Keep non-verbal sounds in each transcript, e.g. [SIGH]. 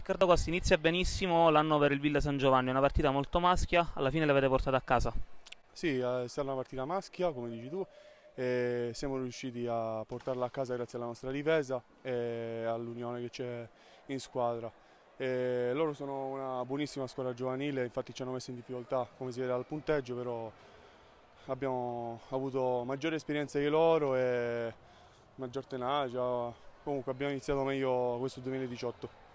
Riccardo Costi inizia benissimo l'anno per il Villa San Giovanni, è una partita molto maschia, alla fine l'avete portata a casa. Sì, eh, è stata una partita maschia, come dici tu, e siamo riusciti a portarla a casa grazie alla nostra difesa e all'unione che c'è in squadra. E loro sono una buonissima squadra giovanile, infatti ci hanno messo in difficoltà come si vede dal punteggio, però abbiamo avuto maggiore esperienza di loro e maggior tenacia, comunque abbiamo iniziato meglio questo 2018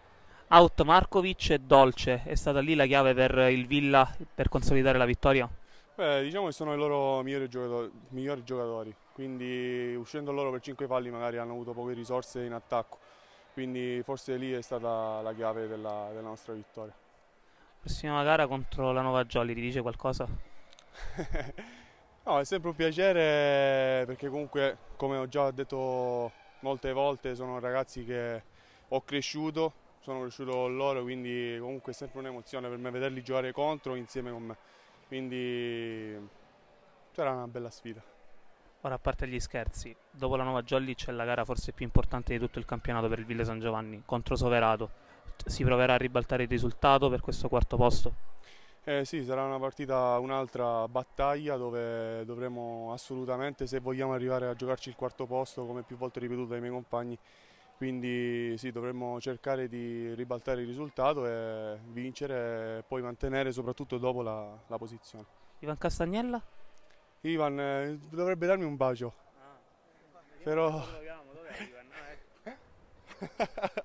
out Markovic e Dolce. È stata lì la chiave per il Villa per consolidare la vittoria? Beh, diciamo che sono i loro migliori giocatori, migliori giocatori, quindi uscendo loro per 5 palli magari hanno avuto poche risorse in attacco, quindi forse lì è stata la chiave della, della nostra vittoria. Prossima gara contro la Nuova Jolly, ti dice qualcosa? [LAUGHS] no, è sempre un piacere perché comunque, come ho già detto molte volte, sono ragazzi che ho cresciuto sono cresciuto con loro, quindi comunque è sempre un'emozione per me vederli giocare contro insieme con me. Quindi sarà una bella sfida. Ora, a parte gli scherzi, dopo la nuova Jolly c'è la gara forse più importante di tutto il campionato per il Ville San Giovanni contro Soverato. Si proverà a ribaltare il risultato per questo quarto posto? Eh sì, sarà una partita, un'altra battaglia dove dovremo assolutamente, se vogliamo arrivare a giocarci il quarto posto, come più volte ripetuto dai miei compagni, quindi sì, dovremmo cercare di ribaltare il risultato e vincere e poi mantenere soprattutto dopo la, la posizione. Ivan Castagnella? Ivan eh, dovrebbe darmi un bacio, ah, però... Dove è Ivan? [LAUGHS]